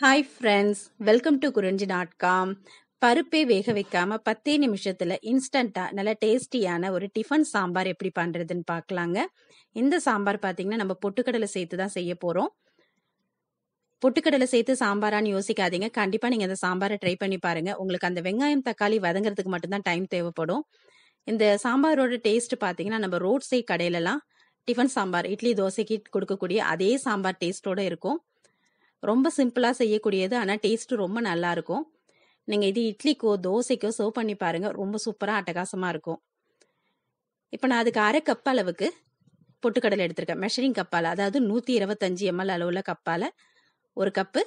hi friends welcome to Kurinji dot com பருப்பே வேக வைக்காமல் பத்தே நிமிஷத்தில் இன்ஸ்டண்ட்டாக நல்ல டேஸ்டியான ஒரு டிஃபன் சாம்பார் எப்படி பண்ணுறதுன்னு பார்க்கலாங்க இந்த சாம்பார் பார்த்தீங்கன்னா நம்ம பொட்டுக்கடலை சேர்த்து தான் செய்ய போகிறோம் பொட்டுக்கடலை சேர்த்து சாம்பாரான்னு யோசிக்காதீங்க கண்டிப்பாக நீங்கள் அந்த சாம்பாரை ட்ரை பண்ணி பாருங்கள் உங்களுக்கு அந்த வெங்காயம் தக்காளி வதங்குறதுக்கு மட்டும்தான் டைம் தேவைப்படும் இந்த சாம்பாரோட டேஸ்ட் பார்த்தீங்கன்னா நம்ம ரோட் சைட் கடையிலலாம் டிஃபன் சாம்பார் இட்லி தோசைக்கு கொடுக்கக்கூடிய அதே சாம்பார் டேஸ்ட்டோடு இருக்கும் ரொம்ப சிம்பிளாக செய்யக்கூடியது ஆனால் டேஸ்ட்டு ரொம்ப நல்லாயிருக்கும் நீங்கள் இது இட்லிக்கோ தோசைக்கோ சர்வ் பண்ணி பாருங்கள் ரொம்ப சூப்பராக அட்டகாசமாக இருக்கும் இப்போ நான் அதுக்கு அரை கப் அளவுக்கு பொட்டுக்கடலை எடுத்திருக்கேன் மெஷரிங் கப்பால் அதாவது நூற்றி இருபத்தஞ்சி எம்எல் அளவில் கப்பால் ஒரு கப்பு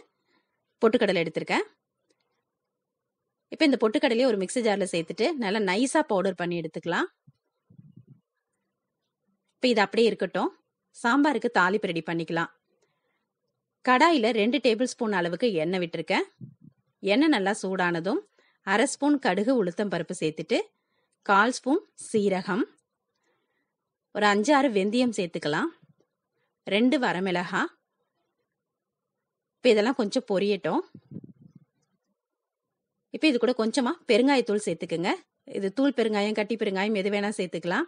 பொட்டுக்கடலை எடுத்திருக்கேன் இப்போ இந்த பொட்டுக்கடலையை ஒரு மிக்சி ஜாரில் சேர்த்துட்டு நல்லா நைஸாக பவுடர் பண்ணி எடுத்துக்கலாம் இப்போ இது அப்படியே இருக்கட்டும் சாம்பாருக்கு தாளிப்பு ரெடி பண்ணிக்கலாம் கடாயில் ரெண்டு டேபிள் ஸ்பூன் அளவுக்கு எண்ணெய் விட்டுருக்கேன் எண்ணெய் நல்லா சூடானதும் அரை ஸ்பூன் கடுகு உளுத்தம் பருப்பு சேர்த்துட்டு கால் ஸ்பூன் சீரகம் ஒரு அஞ்சாறு வெந்தயம் சேர்த்துக்கலாம் ரெண்டு வரமிளகா இப்போ இதெல்லாம் கொஞ்சம் பொரியட்டும் இப்போ இது கூட கொஞ்சமாக பெருங்காயத்தூள் சேர்த்துக்குங்க இது தூள் பெருங்காயம் கட்டி பெருங்காயம் எது வேணால் சேர்த்துக்கலாம்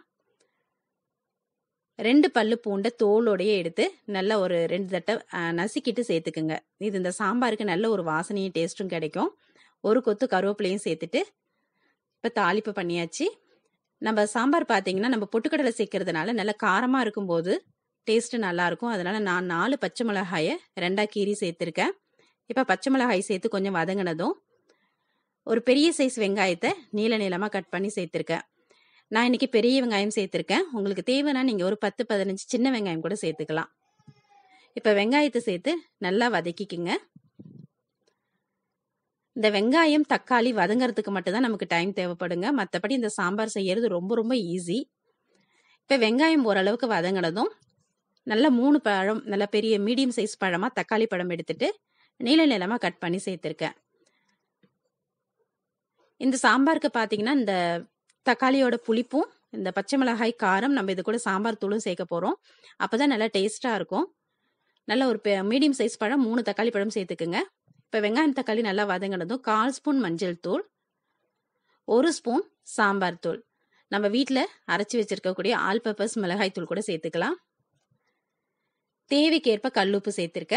ரெண்டு பல்லு பூண்டை தோலோடையே எடுத்து நல்லா ஒரு ரெண்டு தட்டை நசுக்கிட்டு சேர்த்துக்குங்க இது இந்த சாம்பாருக்கு நல்ல ஒரு வாசனையும் டேஸ்ட்டும் கிடைக்கும் ஒரு கொத்து கருவேப்பிலையும் சேர்த்துட்டு இப்போ தாளிப்பு பண்ணியாச்சு நம்ம சாம்பார் பார்த்தீங்கன்னா நம்ம பொட்டுக்கடலை சேர்க்கறதுனால நல்லா காரமாக இருக்கும்போது டேஸ்ட்டு நல்லாயிருக்கும் அதனால் நான் நாலு பச்சை மிளகாயை ரெண்டாக கீரி சேர்த்துருக்கேன் இப்போ பச்சை மிளகாய் சேர்த்து கொஞ்சம் வதங்கினதும் ஒரு பெரிய சைஸ் வெங்காயத்தை நீள நீளமாக கட் பண்ணி சேர்த்துருக்கேன் நான் இன்னைக்கு பெரிய வெங்காயம் சேர்த்துருக்கேன் உங்களுக்கு தேவைன்னா நீங்கள் ஒரு பத்து பதினஞ்சு சின்ன வெங்காயம் கூட சேர்த்துக்கலாம் இப்போ வெங்காயத்தை சேர்த்து நல்லா வதக்கிக்குங்க இந்த வெங்காயம் தக்காளி வதங்கிறதுக்கு மட்டும்தான் நமக்கு டைம் தேவைப்படுங்க மற்றபடி இந்த சாம்பார் செய்யறது ரொம்ப ரொம்ப ஈஸி இப்போ வெங்காயம் ஓரளவுக்கு வதங்கினதும் நல்ல மூணு பழம் நல்ல பெரிய மீடியம் சைஸ் பழமாக தக்காளி பழம் எடுத்துட்டு நீள நிலமாக கட் பண்ணி சேர்த்துருக்கேன் இந்த சாம்பாருக்கு பார்த்தீங்கன்னா இந்த தக்காளியோட புளிப்பும் இந்த பச்சை மிளகாய் காரம் நம்ம இது கூட சாம்பார் தூளும் சேர்க்க போகிறோம் அப்போ தான் நல்லா டேஸ்ட்டாக இருக்கும் நல்ல ஒரு மீடியம் சைஸ் பழம் மூணு தக்காளி பழம் சேர்த்துக்குங்க இப்போ வெங்காயம் தக்காளி நல்லா வதங்கினதும் கால் ஸ்பூன் மஞ்சள் தூள் ஒரு ஸ்பூன் சாம்பார் தூள் நம்ம வீட்டில் அரைச்சி வச்சிருக்கக்கூடிய ஆல் பர்பஸ் மிளகாய் தூள் கூட சேர்த்துக்கலாம் தேவைக்கேற்ப கல்லுப்பு சேர்த்துருக்க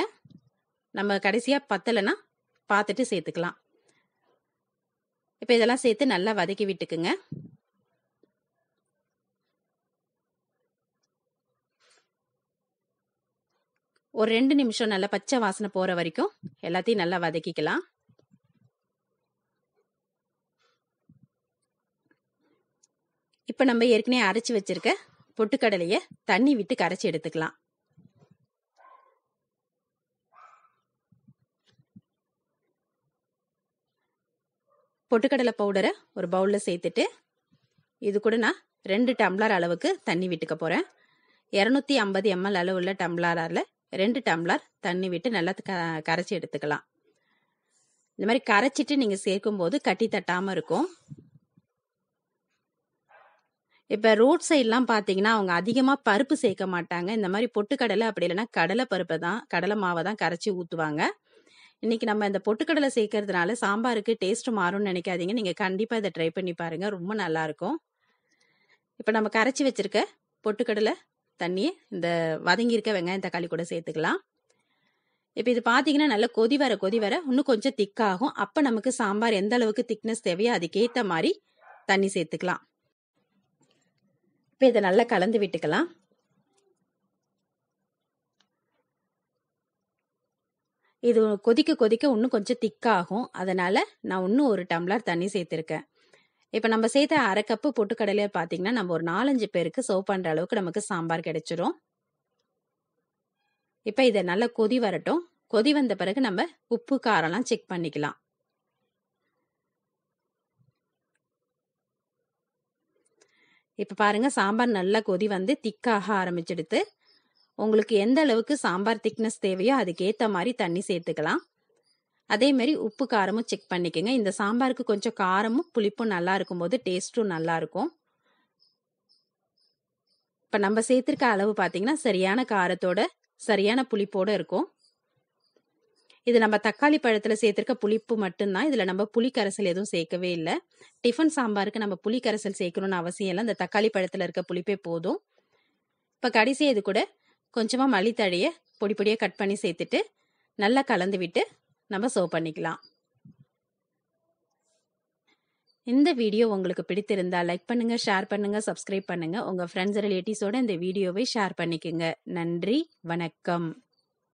நம்ம கடைசியாக பத்தலைன்னா பார்த்துட்டு சேர்த்துக்கலாம் இப்போ இதெல்லாம் சேர்த்து நல்லா வதக்கி விட்டுக்குங்க ஒரு ரெண்டு நிமிஷம் நல்லா பச்சை வாசனை போற வரைக்கும் எல்லாத்தையும் நல்லா வதக்கிக்கலாம் இப்போ நம்ம ஏற்கனவே அரைச்சி வச்சிருக்க பொட்டுக்கடலையை தண்ணி விட்டு கரைச்சி எடுத்துக்கலாம் பொட்டுக்கடலை பவுடரை ஒரு பவுலில் சேர்த்துட்டு இது கூட நான் ரெண்டு டம்ளர் அளவுக்கு தண்ணி விட்டுக்க போகிறேன் இரநூத்தி ஐம்பது எம்எல் அளவுள்ள டம்ளரில் ரெண்டு டம்ளர் தண்ணி விட்டு நல்லா க கரைச்சி எடுத்துக்கலாம் இந்த மாதிரி கரைச்சிட்டு நீங்கள் சேர்க்கும்போது கட்டி தட்டாமல் இருக்கும் இப்போ ரோட் சைட்லாம் பார்த்தீங்கன்னா அவங்க அதிகமாக பருப்பு சேர்க்க மாட்டாங்க இந்த மாதிரி பொட்டுக்கடலை அப்படி இல்லைன்னா கடலை பருப்பை தான் கடலை மாவை தான் கரைச்சி ஊற்றுவாங்க இன்றைக்கி நம்ம இந்த பொட்டுக்கடலை சேர்க்கறதுனால சாம்பாருக்கு டேஸ்ட் மாறும்னு நினைக்காதீங்க நீங்கள் கண்டிப்பாக இதை ட்ரை பண்ணி பாருங்கள் ரொம்ப நல்லாயிருக்கும் இப்போ நம்ம கரைச்சி வச்சுருக்க பொட்டுக்கடலை தண்ணியை இந்த வதங்கியிருக்க வெங்காயம் தக்காளி கூட சேர்த்துக்கலாம் இப்போ இது பார்த்தீங்கன்னா நல்லா கொதி வர கொதி வர இன்னும் கொஞ்சம் திக்காகும் அப்போ நமக்கு சாம்பார் எந்த அளவுக்கு திக்னஸ் தேவையோ அதுக்கேற்ற மாதிரி தண்ணி சேர்த்துக்கலாம் இப்போ இதை நல்லா கலந்து விட்டுக்கலாம் இது கொதிக்க கொதிக்க இன்னும் கொஞ்சம் திக்காகும் அதனால் நான் இன்னும் ஒரு டம்ளர் தண்ணி சேர்த்துருக்கேன் இப்போ நம்ம சேர்த்த அரை கப்பு பொட்டுக்கடலையை பார்த்தீங்கன்னா நம்ம ஒரு நாலஞ்சு பேருக்கு சர்வ் பண்ணுற அளவுக்கு நமக்கு சாம்பார் கிடைச்சிரும் இப்போ இதை நல்லா கொதி வரட்டும் கொதி வந்த பிறகு நம்ம உப்பு காரம்லாம் செக் பண்ணிக்கலாம் இப்போ பாருங்க சாம்பார் நல்லா கொதி வந்து திக்காக ஆரம்பிச்சிடுது உங்களுக்கு எந்த அளவுக்கு சாம்பார் திக்னஸ் தேவையோ அதுக்கேற்ற மாதிரி தண்ணி சேர்த்துக்கலாம் அதேமாரி உப்பு காரமும் செக் பண்ணிக்கோங்க இந்த சாம்பாருக்கு கொஞ்சம் காரமும் புளிப்பும் நல்லா இருக்கும்போது டேஸ்ட்டும் நல்லா இருக்கும் இப்போ நம்ம சேர்த்துருக்க அளவு பார்த்தீங்கன்னா சரியான காரத்தோட சரியான புளிப்போடு இருக்கும் இது நம்ம தக்காளி பழத்தில் சேர்த்துருக்க புளிப்பு மட்டும்தான் இதில் நம்ம புளி கரைசல் எதுவும் சேர்க்கவே இல்லை டிஃபன் சாம்பாருக்கு நம்ம புளி கரைசல் சேர்க்கணும்னு அவசியம் இல்லை இந்த தக்காளி பழத்தில் இருக்க புளிப்பே போதும் இப்போ கடைசி இது கூட கொஞ்சமாக மளித்தழையை பொடி பொடியாக கட் பண்ணி சேர்த்துட்டு நல்லா கலந்து விட்டு நம்ம சர்வ் பண்ணிக்கலாம் இந்த வீடியோ உங்களுக்கு பிடித்திருந்தா லைக் பண்ணுங்க ஷேர் பண்ணுங்க சப்ஸ்கிரைப் பண்ணுங்க உங்க ஃப்ரெண்ட்ஸ் ரிலேட்டிவ்ஸோட இந்த வீடியோவை ஷேர் பண்ணிக்கோங்க நன்றி வணக்கம்